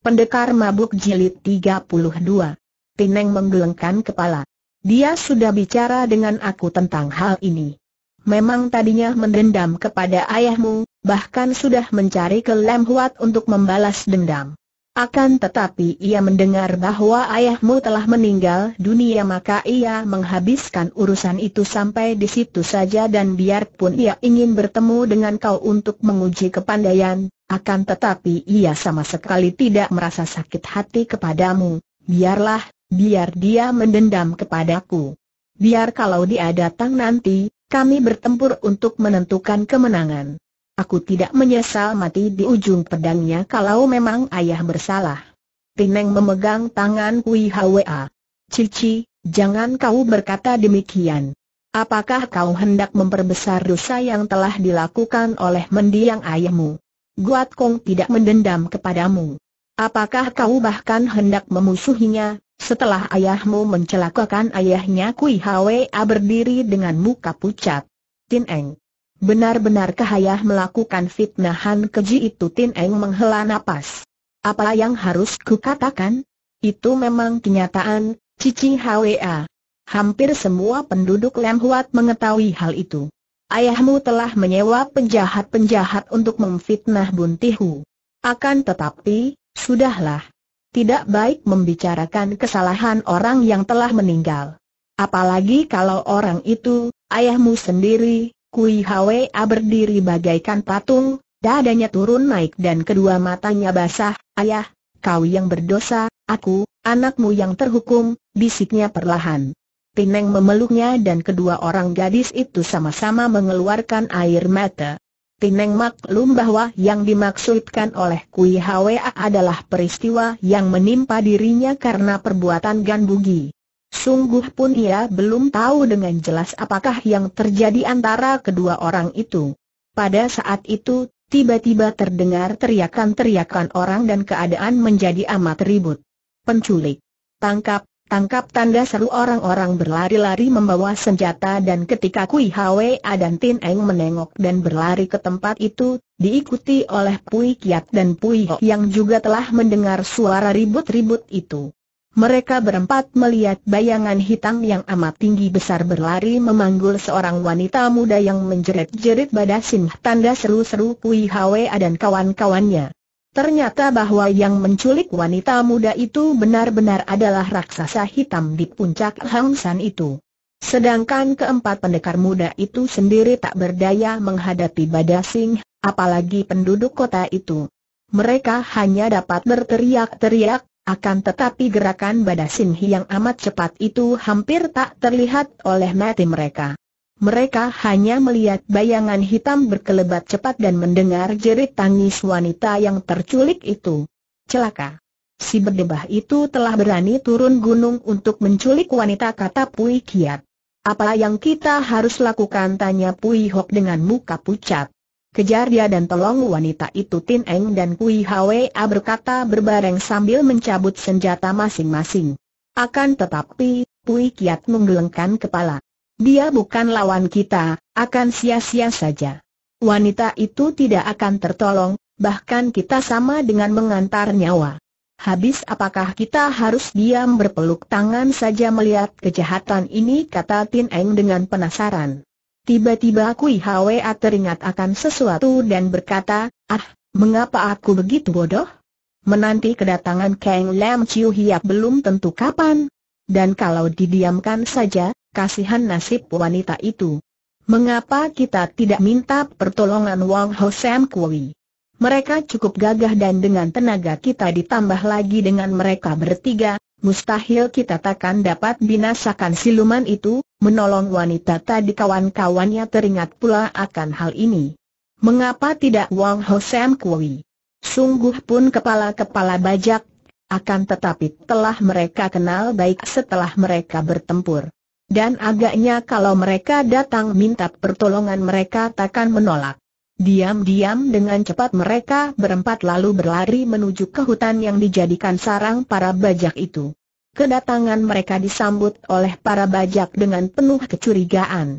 Pendekar Mabuk Jilid 32 Pineng menggelengkan kepala. Dia sudah bicara dengan aku tentang hal ini. Memang tadinya mendendam kepada ayahmu, bahkan sudah mencari ke Lem Huat untuk membalas dendam. Akan tetapi ia mendengar bahwa ayahmu telah meninggal dunia maka ia menghabiskan urusan itu sampai di situ saja dan biarpun ia ingin bertemu dengan kau untuk menguji kepandaian, akan tetapi ia sama sekali tidak merasa sakit hati kepadamu, biarlah, biar dia mendendam kepadaku. Biar kalau dia datang nanti, kami bertempur untuk menentukan kemenangan. Aku tidak menyesal mati di ujung pedangnya kalau memang ayah bersalah. Pineng memegang tangan Kui Hwa. Cici, jangan kau berkata demikian. Apakah kau hendak memperbesar dosa yang telah dilakukan oleh mendiang ayahmu? Guat Kong tidak mendendam kepadamu. Apakah kau bahkan hendak memusuhinya, setelah ayahmu mencelakakan ayahnya Kui Hwa berdiri dengan muka pucat? Tin Eng. Benar-benarkah ayah melakukan fitnahan keji itu Tin Eng menghela napas. Apa yang harus kukatakan? Itu memang kenyataan, Cici Hwa. Hampir semua penduduk Lem Huat mengetahui hal itu. Ayahmu telah menyewa penjahat-penjahat untuk memfitnah Buntihu. Akan tetapi, sudahlah. Tidak baik membicarakan kesalahan orang yang telah meninggal. Apalagi kalau orang itu, ayahmu sendiri, Kui Hwa berdiri bagaikan patung, dadanya turun naik dan kedua matanya basah, ayah, kau yang berdosa, aku, anakmu yang terhukum, bisiknya perlahan. Pineng memeluknya dan kedua orang gadis itu sama-sama mengeluarkan air mata. Pineng maklum bahwa yang dimaksudkan oleh Kui Hwa adalah peristiwa yang menimpa dirinya karena perbuatan Gan Bugi. Sungguh pun ia belum tahu dengan jelas apakah yang terjadi antara kedua orang itu. Pada saat itu, tiba-tiba terdengar teriakan-teriakan orang dan keadaan menjadi amat ribut. Penculik! Tangkap! Tangkap tanda seru orang-orang berlari-lari membawa senjata dan ketika Kui Hwa dan Tin Eng menengok dan berlari ke tempat itu, diikuti oleh Pui Kiat dan Pui Ho yang juga telah mendengar suara ribut-ribut itu. Mereka berempat melihat bayangan hitam yang amat tinggi besar berlari memanggul seorang wanita muda yang menjerit-jerit badasin tanda seru-seru Pui Hwa dan kawan-kawannya. Ternyata bahwa yang menculik wanita muda itu benar-benar adalah raksasa hitam di puncak Hang San itu. Sedangkan keempat pendekar muda itu sendiri tak berdaya menghadapi Badasing, apalagi penduduk kota itu. Mereka hanya dapat berteriak-teriak, akan tetapi gerakan Badasing yang amat cepat itu hampir tak terlihat oleh mati mereka. Mereka hanya melihat bayangan hitam berkelebat cepat dan mendengar jerit tangis wanita yang terculik itu. Celaka. Si berdebah itu telah berani turun gunung untuk menculik wanita kata Pui Kiat. Apa yang kita harus lakukan tanya Pui Hok dengan muka pucat. Kejar dia dan tolong wanita itu Tin Eng dan Pui Hwa berkata berbareng sambil mencabut senjata masing-masing. Akan tetapi, Pui Kiat menggelengkan kepala. Dia bukan lawan kita, akan sia-sia saja. Wanita itu tidak akan tertolong, bahkan kita sama dengan mengantar nyawa. Habis apakah kita harus diam berpeluk tangan saja melihat kejahatan ini kata Tin Eng dengan penasaran. Tiba-tiba Kui Hwa teringat akan sesuatu dan berkata, ah, mengapa aku begitu bodoh? Menanti kedatangan Kang Lam Chiu Hiap belum tentu kapan, dan kalau didiamkan saja, kasihan nasib wanita itu. Mengapa kita tidak minta pertolongan Wang Ho Sam Kui? Mereka cukup gagah dan dengan tenaga kita ditambah lagi dengan mereka bertiga, mustahil kita takkan dapat binasakan siluman itu, menolong wanita tadi kawan-kawannya teringat pula akan hal ini. Mengapa tidak Wang Ho Sam Kui? Sungguh pun kepala-kepala bajak akan tetapi telah mereka kenal baik setelah mereka bertempur. Dan agaknya kalau mereka datang minta pertolongan mereka takkan menolak. Diam-diam dengan cepat mereka berempat lalu berlari menuju ke hutan yang dijadikan sarang para bajak itu. Kedatangan mereka disambut oleh para bajak dengan penuh kecurigaan.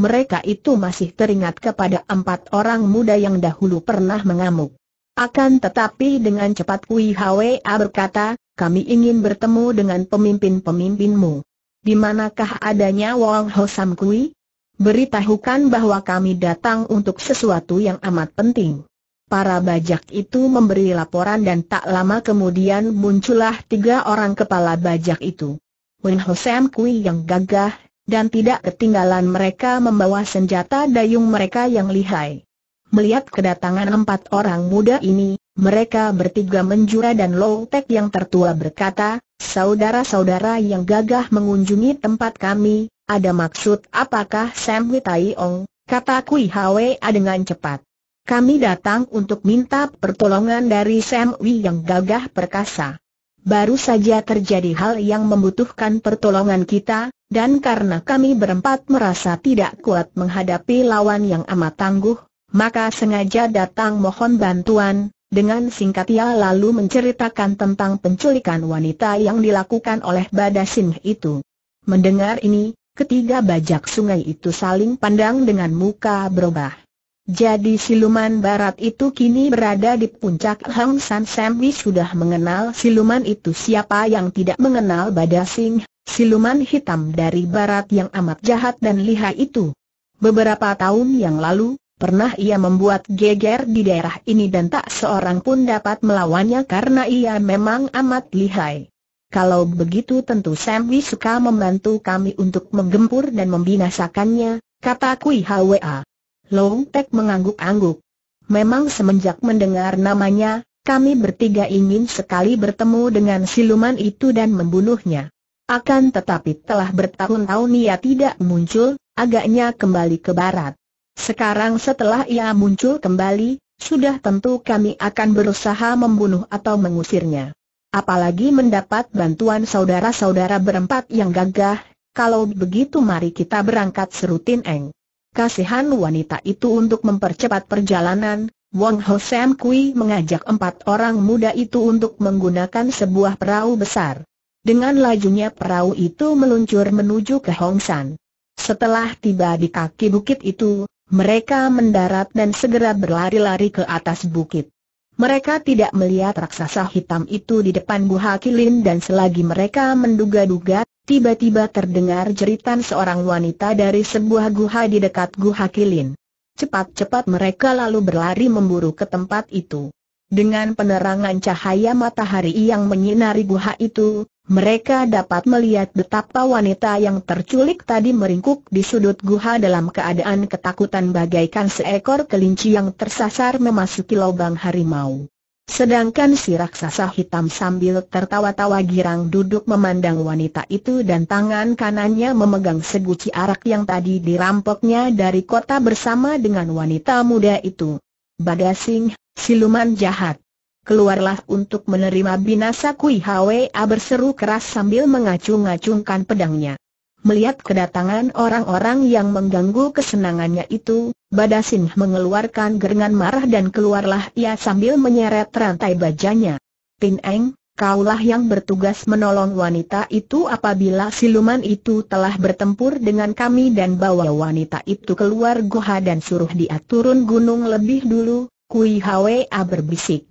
Mereka itu masih teringat kepada empat orang muda yang dahulu pernah mengamuk. Akan tetapi dengan cepat Kui Hwa berkata, kami ingin bertemu dengan pemimpin-pemimpinmu. Di manakah adanya Wong Hosam Kui? Beritahukan bahwa kami datang untuk sesuatu yang amat penting. Para bajak itu memberi laporan dan tak lama kemudian muncullah tiga orang kepala bajak itu. Wen Hosam Kui yang gagah, dan tidak ketinggalan mereka membawa senjata dayung mereka yang lihai. Melihat kedatangan empat orang muda ini, mereka bertiga menjura dan Low Tech yang tertua berkata, Saudara-saudara yang gagah mengunjungi tempat kami, ada maksud apakah Sam Witai Ong? kata Kui Hwa dengan cepat. Kami datang untuk minta pertolongan dari Sam Wi yang gagah perkasa. Baru saja terjadi hal yang membutuhkan pertolongan kita, dan karena kami berempat merasa tidak kuat menghadapi lawan yang amat tangguh, maka sengaja datang mohon bantuan, dengan singkat ia lalu menceritakan tentang penculikan wanita yang dilakukan oleh Badasim itu. Mendengar ini, ketiga bajak sungai itu saling pandang dengan muka berubah. Jadi siluman barat itu kini berada di puncak Hang San Samwi sudah mengenal siluman itu siapa yang tidak mengenal Badasim, siluman hitam dari barat yang amat jahat dan lihai itu. Beberapa tahun yang lalu, Pernah ia membuat geger di daerah ini dan tak seorang pun dapat melawannya karena ia memang amat lihai. Kalau begitu tentu Sam suka membantu kami untuk menggempur dan membinasakannya, kata Kui Hwa. Long Tek mengangguk-angguk. Memang semenjak mendengar namanya, kami bertiga ingin sekali bertemu dengan siluman itu dan membunuhnya. Akan tetapi telah bertahun-tahun ia tidak muncul, agaknya kembali ke barat. Sekarang setelah ia muncul kembali, sudah tentu kami akan berusaha membunuh atau mengusirnya. Apalagi mendapat bantuan saudara-saudara berempat yang gagah, kalau begitu mari kita berangkat serutin Eng. Kasihan wanita itu untuk mempercepat perjalanan, Wong Ho Sam Kui mengajak empat orang muda itu untuk menggunakan sebuah perahu besar. Dengan lajunya perahu itu meluncur menuju ke Hong San. Setelah tiba di kaki bukit itu, mereka mendarat dan segera berlari-lari ke atas bukit. Mereka tidak melihat raksasa hitam itu di depan Buha Kilin dan selagi mereka menduga-duga, tiba-tiba terdengar jeritan seorang wanita dari sebuah guha di dekat Guha Kilin. Cepat-cepat mereka lalu berlari memburu ke tempat itu. Dengan penerangan cahaya matahari yang menyinari guha itu, mereka dapat melihat betapa wanita yang terculik tadi meringkuk di sudut guha dalam keadaan ketakutan bagaikan seekor kelinci yang tersasar memasuki lubang harimau. Sedangkan si raksasa hitam sambil tertawa-tawa girang duduk memandang wanita itu dan tangan kanannya memegang seguci arak yang tadi dirampoknya dari kota bersama dengan wanita muda itu. Badasing, siluman jahat. Keluarlah untuk menerima binasa Kui Hwa berseru keras sambil mengacung-acungkan pedangnya. Melihat kedatangan orang-orang yang mengganggu kesenangannya itu, Badasin mengeluarkan gerengan marah dan keluarlah ia sambil menyeret rantai bajanya. Tin Eng, kaulah yang bertugas menolong wanita itu apabila siluman itu telah bertempur dengan kami dan bawa wanita itu keluar goha dan suruh dia turun gunung lebih dulu, Kui Hwa berbisik.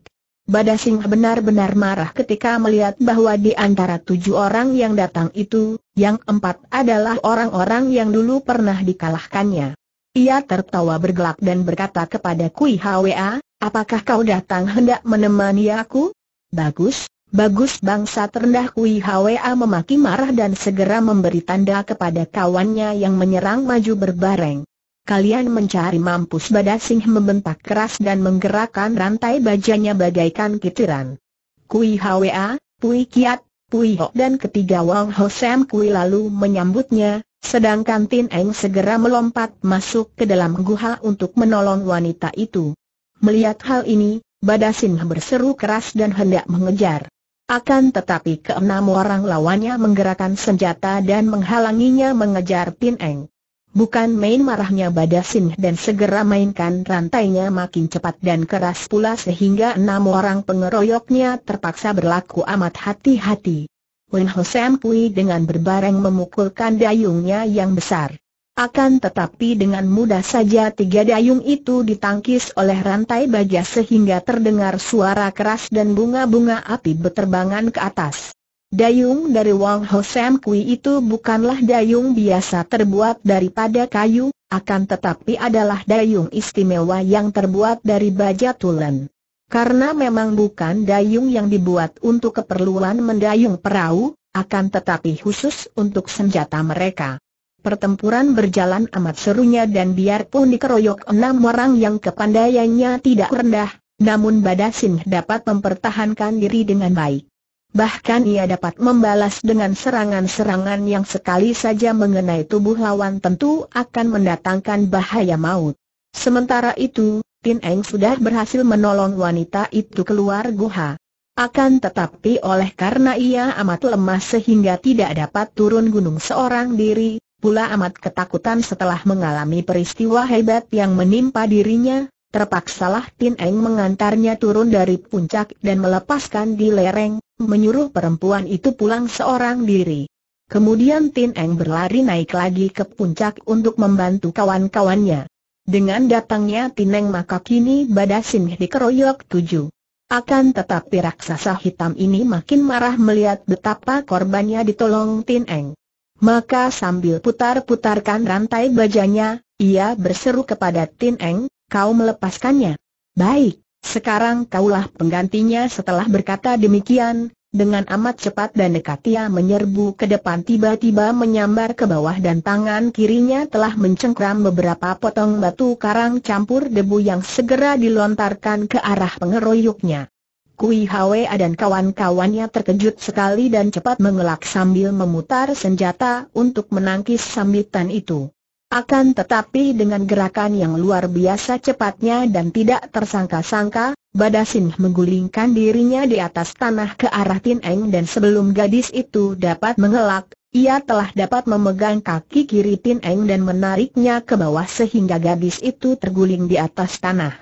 Badasing benar-benar marah ketika melihat bahwa di antara tujuh orang yang datang itu, yang empat adalah orang-orang yang dulu pernah dikalahkannya. Ia tertawa bergelak dan berkata kepada Kui Hwa, apakah kau datang hendak menemani aku? Bagus, Bagus bangsa terendah Kui Hwa memaki marah dan segera memberi tanda kepada kawannya yang menyerang maju berbareng. Kalian mencari mampus Badasing membentak keras dan menggerakkan rantai bajanya bagaikan kitiran. Kui Hwa, Pui Kiat, Pui Ho dan ketiga Wang Ho Sam Kui lalu menyambutnya, sedangkan Tin Eng segera melompat masuk ke dalam guha untuk menolong wanita itu. Melihat hal ini, Badasing berseru keras dan hendak mengejar. Akan tetapi keenam orang lawannya menggerakkan senjata dan menghalanginya mengejar Tin Eng. Bukan main marahnya Badasin dan segera mainkan rantainya makin cepat dan keras pula sehingga enam orang pengeroyoknya terpaksa berlaku amat hati-hati. Wen Sam Pui dengan berbareng memukulkan dayungnya yang besar. Akan tetapi dengan mudah saja tiga dayung itu ditangkis oleh rantai baja sehingga terdengar suara keras dan bunga-bunga api berterbangan ke atas. Dayung dari Wang Ho Sam Kui itu bukanlah dayung biasa terbuat daripada kayu, akan tetapi adalah dayung istimewa yang terbuat dari baja tulen. Karena memang bukan dayung yang dibuat untuk keperluan mendayung perahu, akan tetapi khusus untuk senjata mereka. Pertempuran berjalan amat serunya dan biarpun dikeroyok enam orang yang kepandaiannya tidak rendah, namun Badasin dapat mempertahankan diri dengan baik. Bahkan ia dapat membalas dengan serangan-serangan yang sekali saja mengenai tubuh lawan tentu akan mendatangkan bahaya maut. Sementara itu, Tin Eng sudah berhasil menolong wanita itu keluar guha. Akan tetapi oleh karena ia amat lemah sehingga tidak dapat turun gunung seorang diri, pula amat ketakutan setelah mengalami peristiwa hebat yang menimpa dirinya, Terpaksalah Tin Eng mengantarnya turun dari puncak dan melepaskan di lereng, menyuruh perempuan itu pulang seorang diri. Kemudian Tin Eng berlari naik lagi ke puncak untuk membantu kawan-kawannya. Dengan datangnya Tin Eng maka kini Badasin dikeroyok tujuh. Akan tetapi raksasa hitam ini makin marah melihat betapa korbannya ditolong Tin Eng. Maka sambil putar-putarkan rantai bajanya, ia berseru kepada Tin Eng, kau melepaskannya. Baik, sekarang kaulah penggantinya setelah berkata demikian, dengan amat cepat dan dekat ia menyerbu ke depan tiba-tiba menyambar ke bawah dan tangan kirinya telah mencengkram beberapa potong batu karang campur debu yang segera dilontarkan ke arah pengeroyoknya. Kui Hwa dan kawan-kawannya terkejut sekali dan cepat mengelak sambil memutar senjata untuk menangkis sambitan itu. Akan tetapi dengan gerakan yang luar biasa cepatnya dan tidak tersangka-sangka, Badasin menggulingkan dirinya di atas tanah ke arah Tin Eng dan sebelum gadis itu dapat mengelak, ia telah dapat memegang kaki kiri Tin Eng dan menariknya ke bawah sehingga gadis itu terguling di atas tanah.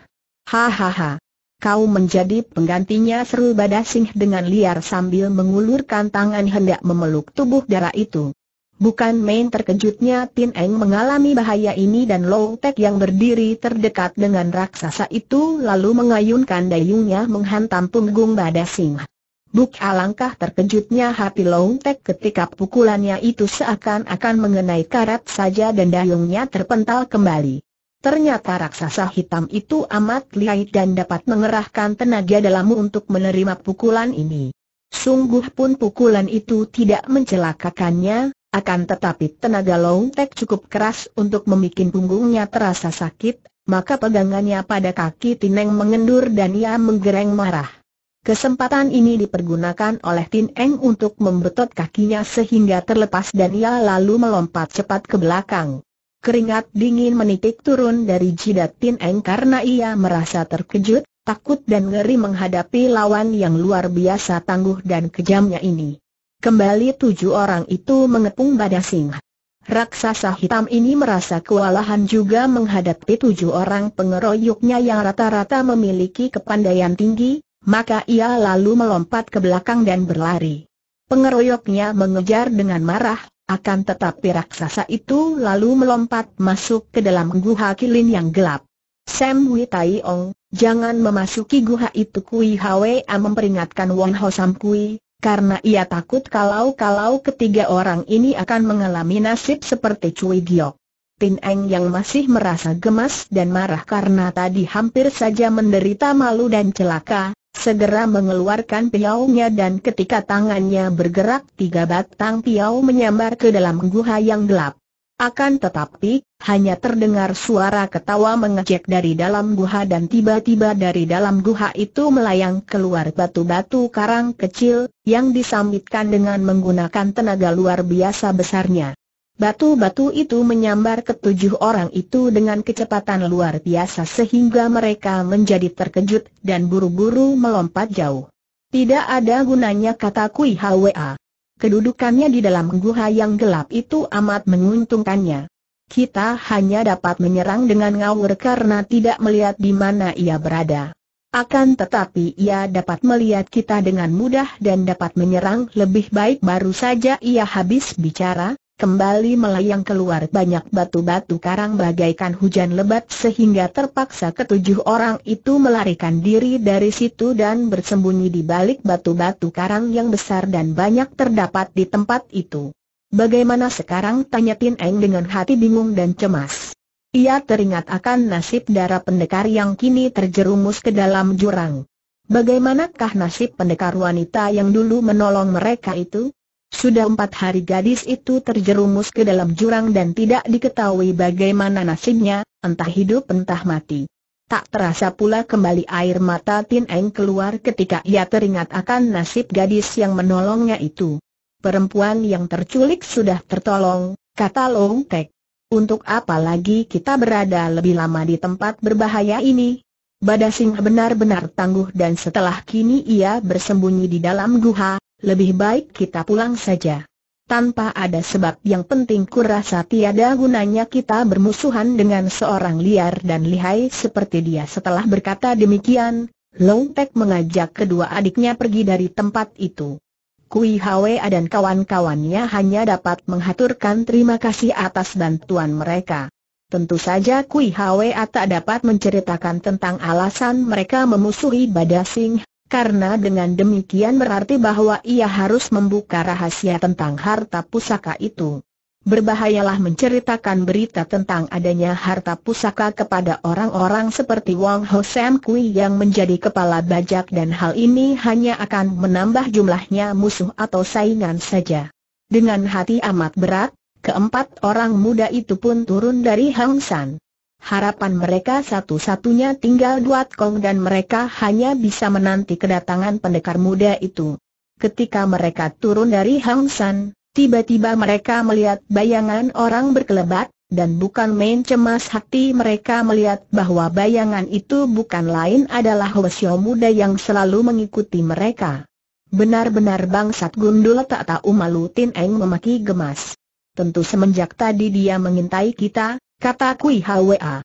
Hahaha. Kau menjadi penggantinya seru Badasin dengan liar sambil mengulurkan tangan hendak memeluk tubuh darah itu. Bukan main terkejutnya Tin Eng mengalami bahaya ini dan Low Tek yang berdiri terdekat dengan raksasa itu lalu mengayunkan dayungnya menghantam punggung Bada Buk alangkah terkejutnya hati Low Tek ketika pukulannya itu seakan-akan mengenai karat saja dan dayungnya terpental kembali. Ternyata raksasa hitam itu amat lihai dan dapat mengerahkan tenaga dalam untuk menerima pukulan ini. Sungguh pun pukulan itu tidak mencelakakannya, akan tetapi tenaga Long Tek cukup keras untuk membuat punggungnya terasa sakit, maka pegangannya pada kaki Tineng mengendur dan ia menggereng marah. Kesempatan ini dipergunakan oleh Tin Eng untuk membetot kakinya sehingga terlepas dan ia lalu melompat cepat ke belakang. Keringat dingin menitik turun dari jidat Tin Eng karena ia merasa terkejut, takut dan ngeri menghadapi lawan yang luar biasa tangguh dan kejamnya ini. Kembali tujuh orang itu mengepung Bada singa. Raksasa hitam ini merasa kewalahan juga menghadapi tujuh orang pengeroyoknya yang rata-rata memiliki kepandaian tinggi, maka ia lalu melompat ke belakang dan berlari. Pengeroyoknya mengejar dengan marah, akan tetapi raksasa itu lalu melompat masuk ke dalam guha kilin yang gelap. Sam Witai Ong, jangan memasuki guha itu Kui Hwa memperingatkan Wang Ho Sam Kui, karena ia takut kalau-kalau ketiga orang ini akan mengalami nasib seperti Cui Giok. Tin Eng yang masih merasa gemas dan marah karena tadi hampir saja menderita malu dan celaka, segera mengeluarkan piaunya dan ketika tangannya bergerak tiga batang piau menyambar ke dalam guha yang gelap. Akan tetapi, hanya terdengar suara ketawa mengejek dari dalam guha dan tiba-tiba dari dalam guha itu melayang keluar batu-batu karang kecil, yang disambitkan dengan menggunakan tenaga luar biasa besarnya. Batu-batu itu menyambar ketujuh orang itu dengan kecepatan luar biasa sehingga mereka menjadi terkejut dan buru-buru melompat jauh. Tidak ada gunanya kata Kui Hwa. Kedudukannya di dalam guha yang gelap itu amat menguntungkannya. Kita hanya dapat menyerang dengan ngawur karena tidak melihat di mana ia berada. Akan tetapi ia dapat melihat kita dengan mudah dan dapat menyerang lebih baik baru saja ia habis bicara, kembali melayang keluar banyak batu-batu karang bagaikan hujan lebat sehingga terpaksa ketujuh orang itu melarikan diri dari situ dan bersembunyi di balik batu-batu karang yang besar dan banyak terdapat di tempat itu. Bagaimana sekarang tanya Tin Eng dengan hati bingung dan cemas. Ia teringat akan nasib darah pendekar yang kini terjerumus ke dalam jurang. Bagaimanakah nasib pendekar wanita yang dulu menolong mereka itu? Sudah empat hari gadis itu terjerumus ke dalam jurang dan tidak diketahui bagaimana nasibnya, entah hidup entah mati. Tak terasa pula kembali air mata Tin Eng keluar ketika ia teringat akan nasib gadis yang menolongnya itu. Perempuan yang terculik sudah tertolong, kata Long Tek. Untuk apa lagi kita berada lebih lama di tempat berbahaya ini? Badasing benar-benar tangguh dan setelah kini ia bersembunyi di dalam guha, lebih baik kita pulang saja. Tanpa ada sebab yang penting kurasa tiada gunanya kita bermusuhan dengan seorang liar dan lihai seperti dia setelah berkata demikian, Long Tek mengajak kedua adiknya pergi dari tempat itu. Kui Hwa dan kawan-kawannya hanya dapat menghaturkan terima kasih atas bantuan mereka. Tentu saja Kui Hwa tak dapat menceritakan tentang alasan mereka memusuhi Badasing karena dengan demikian berarti bahwa ia harus membuka rahasia tentang harta pusaka itu. Berbahayalah menceritakan berita tentang adanya harta pusaka kepada orang-orang seperti Wang Ho Sam Kui yang menjadi kepala bajak dan hal ini hanya akan menambah jumlahnya musuh atau saingan saja. Dengan hati amat berat, keempat orang muda itu pun turun dari Hang San. Harapan mereka satu-satunya tinggal Duat Kong dan mereka hanya bisa menanti kedatangan pendekar muda itu. Ketika mereka turun dari Hang San, tiba-tiba mereka melihat bayangan orang berkelebat, dan bukan main cemas hati mereka melihat bahwa bayangan itu bukan lain adalah Hwasyo muda yang selalu mengikuti mereka. Benar-benar bangsat gundul tak tahu malu Tin Eng memaki gemas. Tentu semenjak tadi dia mengintai kita, kata Kui Hwa.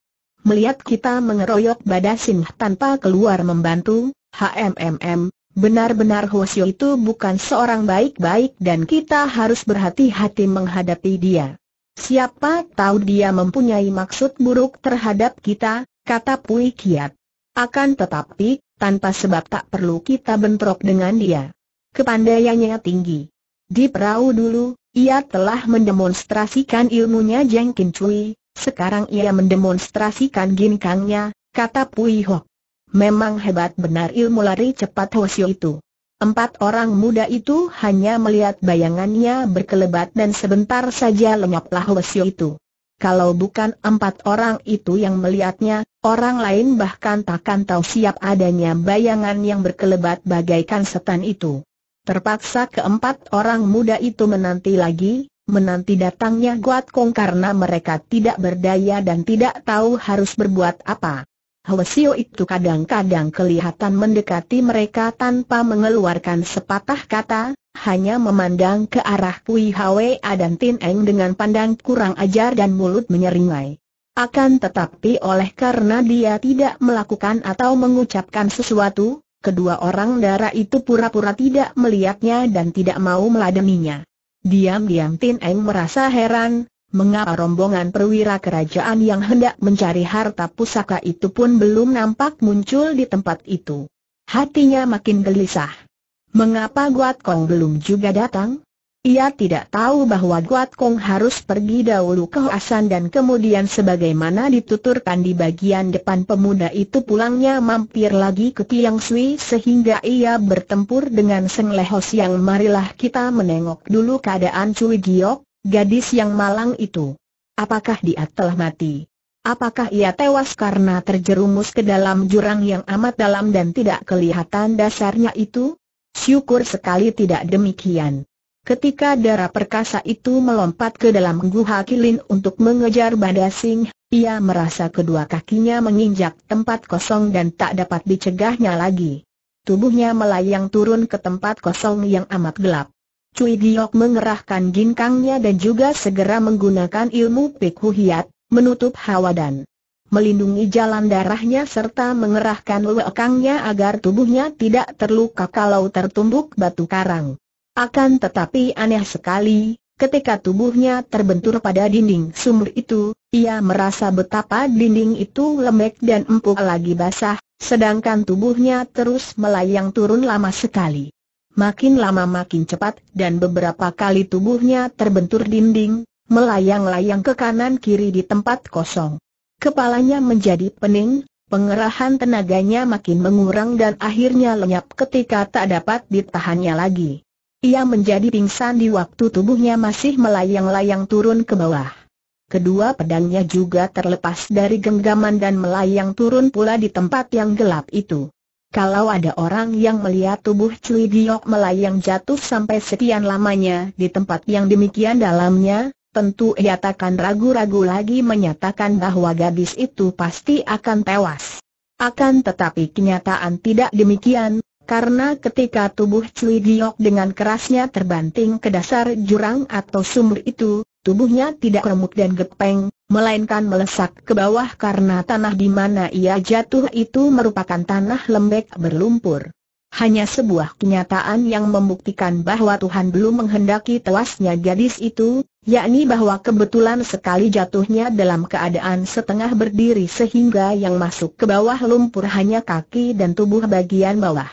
Melihat kita mengeroyok Badasin tanpa keluar membantu, HMMM, benar-benar Hwasyo itu bukan seorang baik-baik dan kita harus berhati-hati menghadapi dia. Siapa tahu dia mempunyai maksud buruk terhadap kita, kata Pui Kiat. Akan tetapi, tanpa sebab tak perlu kita bentrok dengan dia. Kepandaiannya tinggi. Di perahu dulu, ia telah mendemonstrasikan ilmunya Jeng Kin Cui, sekarang ia mendemonstrasikan ginkangnya, kata Pui Hok. Memang hebat benar ilmu lari cepat Hoshio itu. Empat orang muda itu hanya melihat bayangannya berkelebat dan sebentar saja lenyaplah Hoshio itu. Kalau bukan empat orang itu yang melihatnya, orang lain bahkan takkan tahu siap adanya bayangan yang berkelebat bagaikan setan itu. Terpaksa keempat orang muda itu menanti lagi, menanti datangnya Guat Kong karena mereka tidak berdaya dan tidak tahu harus berbuat apa. Hwasio itu kadang-kadang kelihatan mendekati mereka tanpa mengeluarkan sepatah kata, hanya memandang ke arah Pui Hwa dan Tin Eng dengan pandang kurang ajar dan mulut menyeringai. Akan tetapi oleh karena dia tidak melakukan atau mengucapkan sesuatu, kedua orang darah itu pura-pura tidak melihatnya dan tidak mau meladeninya. Diam-diam Tin Eng merasa heran, mengapa rombongan perwira kerajaan yang hendak mencari harta pusaka itu pun belum nampak muncul di tempat itu. Hatinya makin gelisah. Mengapa Guat Kong belum juga datang? Ia tidak tahu bahwa Guat Kong harus pergi dahulu ke Hoasan dan kemudian sebagaimana dituturkan di bagian depan pemuda itu pulangnya mampir lagi ke Tiang Sui sehingga ia bertempur dengan Seng Lehos yang marilah kita menengok dulu keadaan Cui Giok, gadis yang malang itu. Apakah dia telah mati? Apakah ia tewas karena terjerumus ke dalam jurang yang amat dalam dan tidak kelihatan dasarnya itu? Syukur sekali tidak demikian. Ketika darah perkasa itu melompat ke dalam Guha Kilin untuk mengejar badasing, ia merasa kedua kakinya menginjak tempat kosong dan tak dapat dicegahnya lagi. Tubuhnya melayang turun ke tempat kosong yang amat gelap. Cui Giok mengerahkan ginkangnya dan juga segera menggunakan ilmu Pik Hiat, menutup hawa dan melindungi jalan darahnya serta mengerahkan luekangnya agar tubuhnya tidak terluka kalau tertumbuk batu karang. Akan tetapi aneh sekali, ketika tubuhnya terbentur pada dinding sumur itu, ia merasa betapa dinding itu lembek dan empuk lagi basah, sedangkan tubuhnya terus melayang turun lama sekali. Makin lama makin cepat dan beberapa kali tubuhnya terbentur dinding, melayang-layang ke kanan kiri di tempat kosong. Kepalanya menjadi pening, pengerahan tenaganya makin mengurang dan akhirnya lenyap ketika tak dapat ditahannya lagi. Ia menjadi pingsan di waktu tubuhnya masih melayang-layang turun ke bawah. Kedua pedangnya juga terlepas dari genggaman dan melayang turun pula di tempat yang gelap itu. Kalau ada orang yang melihat tubuh Cui Giok melayang jatuh sampai sekian lamanya di tempat yang demikian dalamnya, tentu ia takkan ragu-ragu lagi menyatakan bahwa gadis itu pasti akan tewas. Akan tetapi kenyataan tidak demikian, karena ketika tubuh Cui Giok dengan kerasnya terbanting ke dasar jurang atau sumur itu, tubuhnya tidak remuk dan gepeng, melainkan melesak ke bawah karena tanah di mana ia jatuh itu merupakan tanah lembek berlumpur. Hanya sebuah kenyataan yang membuktikan bahwa Tuhan belum menghendaki tewasnya gadis itu, yakni bahwa kebetulan sekali jatuhnya dalam keadaan setengah berdiri sehingga yang masuk ke bawah lumpur hanya kaki dan tubuh bagian bawah.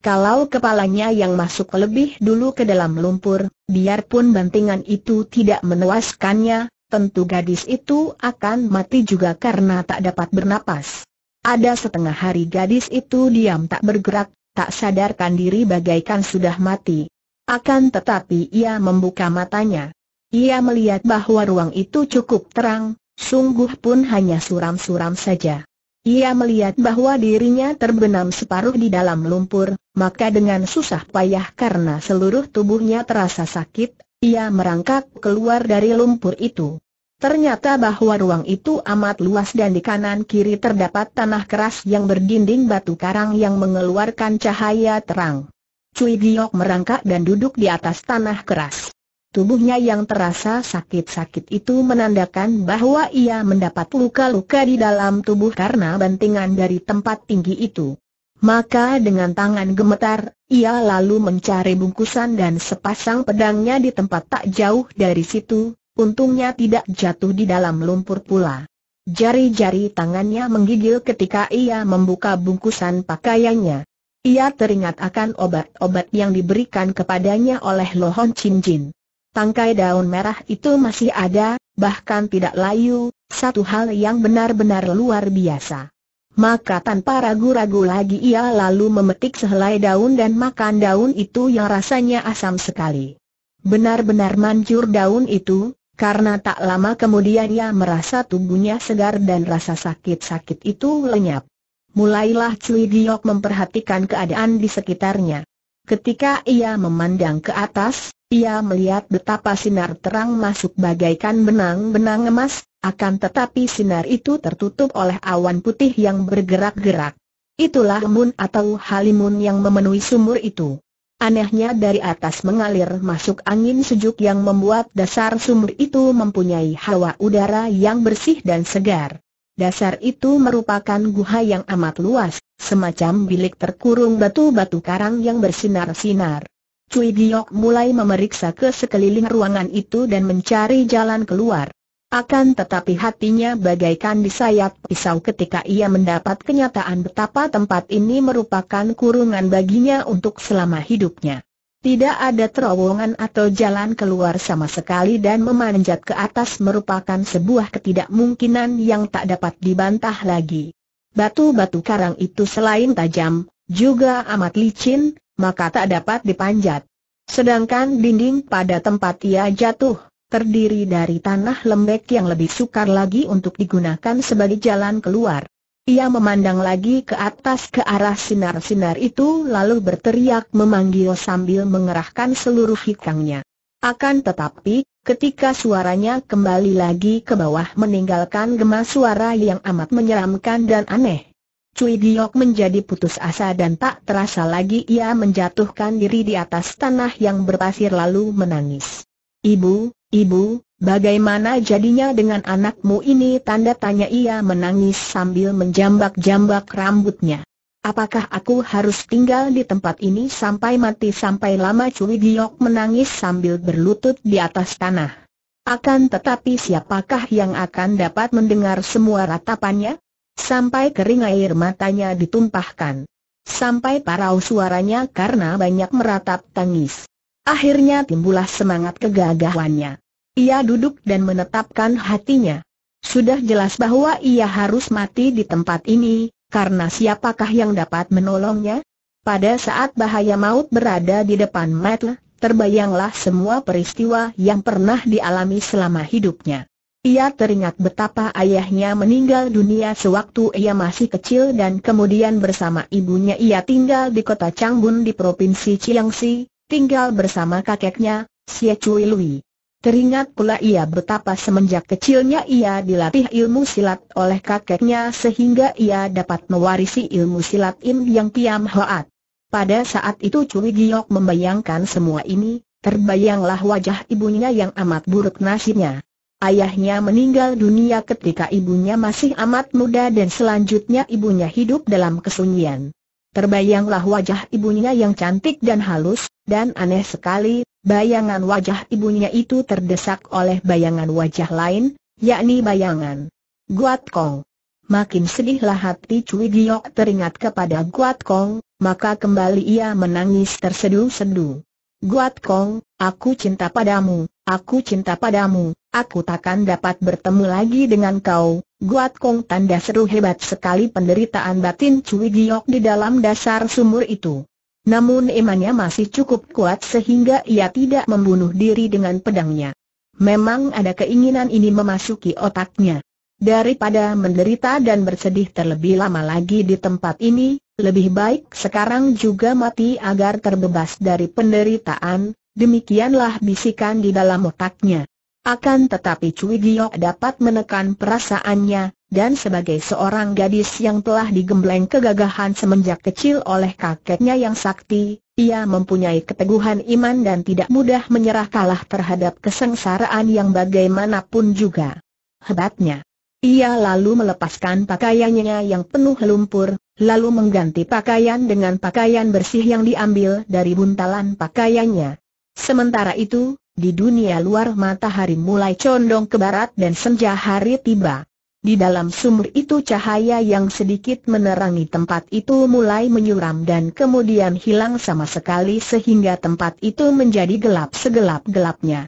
Kalau kepalanya yang masuk lebih dulu ke dalam lumpur, biarpun bantingan itu tidak menewaskannya, tentu gadis itu akan mati juga karena tak dapat bernapas. Ada setengah hari gadis itu diam tak bergerak, tak sadarkan diri bagaikan sudah mati. Akan tetapi ia membuka matanya. Ia melihat bahwa ruang itu cukup terang, sungguh pun hanya suram-suram saja. Ia melihat bahwa dirinya terbenam separuh di dalam lumpur, maka dengan susah payah karena seluruh tubuhnya terasa sakit, ia merangkak keluar dari lumpur itu. Ternyata bahwa ruang itu amat luas dan di kanan kiri terdapat tanah keras yang berdinding batu karang yang mengeluarkan cahaya terang. Cui Giok merangkak dan duduk di atas tanah keras. Tubuhnya yang terasa sakit-sakit itu menandakan bahwa ia mendapat luka-luka di dalam tubuh karena bantingan dari tempat tinggi itu. Maka dengan tangan gemetar, ia lalu mencari bungkusan dan sepasang pedangnya di tempat tak jauh dari situ, untungnya tidak jatuh di dalam lumpur pula. Jari-jari tangannya menggigil ketika ia membuka bungkusan pakaiannya. Ia teringat akan obat-obat yang diberikan kepadanya oleh Lohon Chin Jin. Tangkai daun merah itu masih ada, bahkan tidak layu, satu hal yang benar-benar luar biasa. Maka tanpa ragu-ragu lagi ia lalu memetik sehelai daun dan makan daun itu yang rasanya asam sekali. Benar-benar manjur daun itu, karena tak lama kemudian ia merasa tubuhnya segar dan rasa sakit-sakit itu lenyap. Mulailah Cui Giok memperhatikan keadaan di sekitarnya. Ketika ia memandang ke atas, ia melihat betapa sinar terang masuk bagaikan benang-benang emas, akan tetapi sinar itu tertutup oleh awan putih yang bergerak-gerak. Itulah Mun atau halimun yang memenuhi sumur itu. Anehnya dari atas mengalir masuk angin sejuk yang membuat dasar sumur itu mempunyai hawa udara yang bersih dan segar. Dasar itu merupakan guha yang amat luas, semacam bilik terkurung batu-batu karang yang bersinar-sinar. Cui Giok mulai memeriksa ke sekeliling ruangan itu dan mencari jalan keluar. Akan tetapi hatinya bagaikan disayat pisau ketika ia mendapat kenyataan betapa tempat ini merupakan kurungan baginya untuk selama hidupnya. Tidak ada terowongan atau jalan keluar sama sekali dan memanjat ke atas merupakan sebuah ketidakmungkinan yang tak dapat dibantah lagi. Batu-batu karang itu selain tajam, juga amat licin, maka tak dapat dipanjat. Sedangkan dinding pada tempat ia jatuh, terdiri dari tanah lembek yang lebih sukar lagi untuk digunakan sebagai jalan keluar. Ia memandang lagi ke atas ke arah sinar-sinar itu lalu berteriak memanggil sambil mengerahkan seluruh hikangnya. Akan tetapi, ketika suaranya kembali lagi ke bawah meninggalkan gemas suara yang amat menyeramkan dan aneh. Cui Giok menjadi putus asa dan tak terasa lagi ia menjatuhkan diri di atas tanah yang berpasir lalu menangis. Ibu, ibu, bagaimana jadinya dengan anakmu ini? Tanda tanya ia menangis sambil menjambak-jambak rambutnya. Apakah aku harus tinggal di tempat ini sampai mati sampai lama Cui Giok menangis sambil berlutut di atas tanah. Akan tetapi siapakah yang akan dapat mendengar semua ratapannya? Sampai kering air matanya ditumpahkan. Sampai parau suaranya karena banyak meratap tangis. Akhirnya timbullah semangat kegagahannya. Ia duduk dan menetapkan hatinya. Sudah jelas bahwa ia harus mati di tempat ini, karena siapakah yang dapat menolongnya? Pada saat bahaya maut berada di depan mata, terbayanglah semua peristiwa yang pernah dialami selama hidupnya. Ia teringat betapa ayahnya meninggal dunia sewaktu ia masih kecil dan kemudian bersama ibunya ia tinggal di kota Changbun di Provinsi Chiangxi, tinggal bersama kakeknya, Xie Cui Lui. Teringat pula ia betapa semenjak kecilnya ia dilatih ilmu silat oleh kakeknya sehingga ia dapat mewarisi ilmu silat Im Yang Piam Hoat. Pada saat itu Cui Giok membayangkan semua ini, terbayanglah wajah ibunya yang amat buruk nasibnya. Ayahnya meninggal dunia ketika ibunya masih amat muda dan selanjutnya ibunya hidup dalam kesunyian. Terbayanglah wajah ibunya yang cantik dan halus, dan aneh sekali, bayangan wajah ibunya itu terdesak oleh bayangan wajah lain, yakni bayangan Guat Kong. Makin sedihlah hati Cui Giok teringat kepada Guat Kong, maka kembali ia menangis terseduh-seduh. Guat Kong, aku cinta padamu, aku cinta padamu, Aku takkan dapat bertemu lagi dengan kau, Guat Kong tanda seru hebat sekali penderitaan batin Cui Giok di dalam dasar sumur itu. Namun imannya masih cukup kuat sehingga ia tidak membunuh diri dengan pedangnya. Memang ada keinginan ini memasuki otaknya. Daripada menderita dan bersedih terlebih lama lagi di tempat ini, lebih baik sekarang juga mati agar terbebas dari penderitaan, demikianlah bisikan di dalam otaknya. Akan tetapi Cui Giok dapat menekan perasaannya, dan sebagai seorang gadis yang telah digembleng kegagahan semenjak kecil oleh kakeknya yang sakti, ia mempunyai keteguhan iman dan tidak mudah menyerah kalah terhadap kesengsaraan yang bagaimanapun juga. Hebatnya. Ia lalu melepaskan pakaiannya yang penuh lumpur, lalu mengganti pakaian dengan pakaian bersih yang diambil dari buntalan pakaiannya. Sementara itu, di dunia luar matahari mulai condong ke barat dan senja hari tiba. Di dalam sumur itu cahaya yang sedikit menerangi tempat itu mulai menyuram dan kemudian hilang sama sekali sehingga tempat itu menjadi gelap segelap-gelapnya.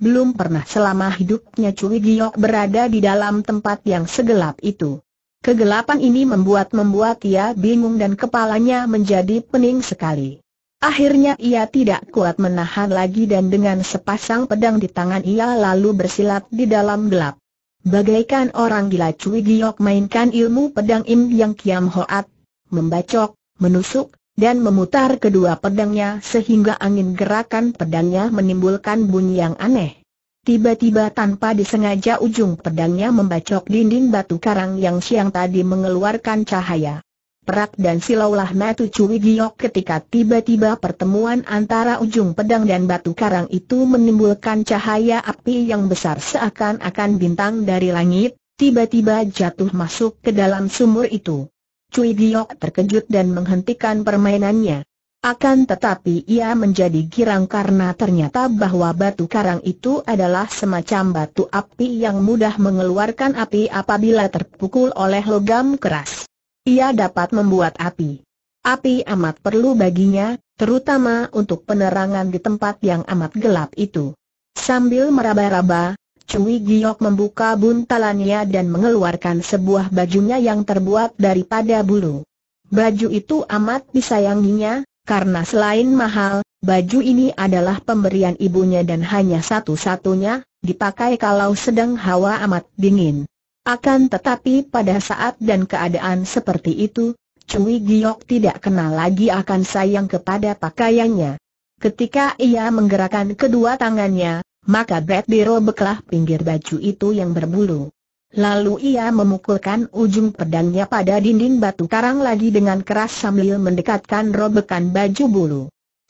Belum pernah selama hidupnya Cui Giok berada di dalam tempat yang segelap itu. Kegelapan ini membuat-membuat ia bingung dan kepalanya menjadi pening sekali. Akhirnya ia tidak kuat menahan lagi dan dengan sepasang pedang di tangan ia lalu bersilat di dalam gelap. Bagaikan orang gila Cui Giok mainkan ilmu pedang Im Yang Kiam Hoat, membacok, menusuk, dan memutar kedua pedangnya sehingga angin gerakan pedangnya menimbulkan bunyi yang aneh. Tiba-tiba tanpa disengaja ujung pedangnya membacok dinding batu karang yang siang tadi mengeluarkan cahaya. Perak dan silaulah metu cuwi Giok ketika tiba-tiba pertemuan antara ujung pedang dan batu karang itu menimbulkan cahaya api yang besar seakan-akan bintang dari langit, tiba-tiba jatuh masuk ke dalam sumur itu. Cui Giok terkejut dan menghentikan permainannya. Akan tetapi ia menjadi girang karena ternyata bahwa batu karang itu adalah semacam batu api yang mudah mengeluarkan api apabila terpukul oleh logam keras. Ia dapat membuat api. Api amat perlu baginya, terutama untuk penerangan di tempat yang amat gelap itu. Sambil meraba-raba, Cui Giok membuka buntalannya dan mengeluarkan sebuah bajunya yang terbuat daripada bulu. Baju itu amat disayanginya, karena selain mahal, baju ini adalah pemberian ibunya dan hanya satu-satunya, dipakai kalau sedang hawa amat dingin. Akan tetapi pada saat dan keadaan seperti itu, Cui Giok tidak kenal lagi akan sayang kepada pakaiannya. Ketika ia menggerakkan kedua tangannya, maka Brad Biro bekelah pinggir baju itu yang berbulu. Lalu ia memukulkan ujung pedangnya pada dinding batu karang lagi dengan keras sambil mendekatkan robekan baju bulu.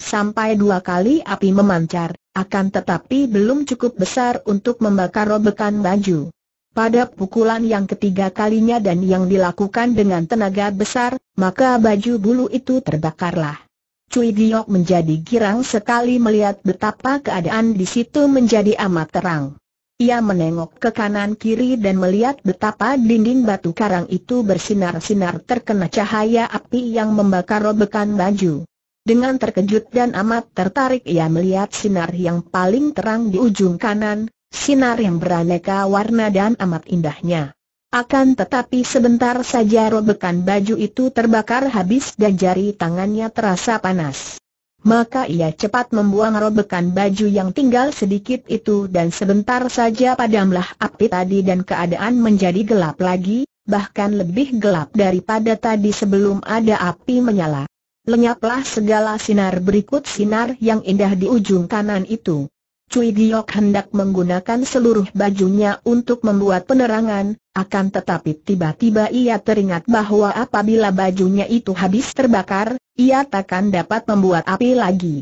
Sampai dua kali api memancar, akan tetapi belum cukup besar untuk membakar robekan baju. Pada pukulan yang ketiga kalinya dan yang dilakukan dengan tenaga besar, maka baju bulu itu terbakarlah. Cui Giok menjadi girang sekali melihat betapa keadaan di situ menjadi amat terang. Ia menengok ke kanan kiri dan melihat betapa dinding batu karang itu bersinar-sinar terkena cahaya api yang membakar robekan baju. Dengan terkejut dan amat tertarik ia melihat sinar yang paling terang di ujung kanan, sinar yang beraneka warna dan amat indahnya. Akan tetapi sebentar saja robekan baju itu terbakar habis dan jari tangannya terasa panas. Maka ia cepat membuang robekan baju yang tinggal sedikit itu dan sebentar saja padamlah api tadi dan keadaan menjadi gelap lagi, bahkan lebih gelap daripada tadi sebelum ada api menyala. Lenyaplah segala sinar berikut sinar yang indah di ujung kanan itu. Cui Giok hendak menggunakan seluruh bajunya untuk membuat penerangan, akan tetapi tiba-tiba ia teringat bahwa apabila bajunya itu habis terbakar, ia takkan dapat membuat api lagi.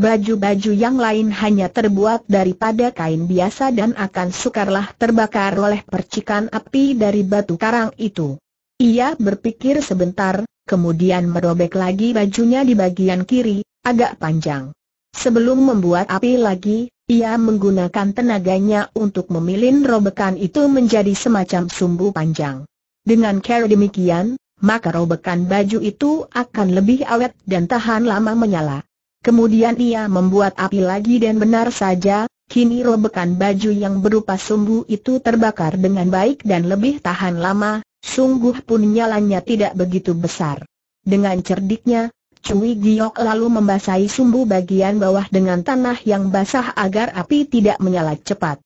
Baju-baju yang lain hanya terbuat daripada kain biasa dan akan sukarlah terbakar oleh percikan api dari batu karang itu. Ia berpikir sebentar, kemudian merobek lagi bajunya di bagian kiri, agak panjang. Sebelum membuat api lagi, ia menggunakan tenaganya untuk memilin robekan itu menjadi semacam sumbu panjang. Dengan cara demikian, maka robekan baju itu akan lebih awet dan tahan lama menyala. Kemudian ia membuat api lagi dan benar saja, kini robekan baju yang berupa sumbu itu terbakar dengan baik dan lebih tahan lama, sungguh pun nyalanya tidak begitu besar. Dengan cerdiknya, Cui Giok lalu membasahi sumbu bagian bawah dengan tanah yang basah agar api tidak menyala cepat.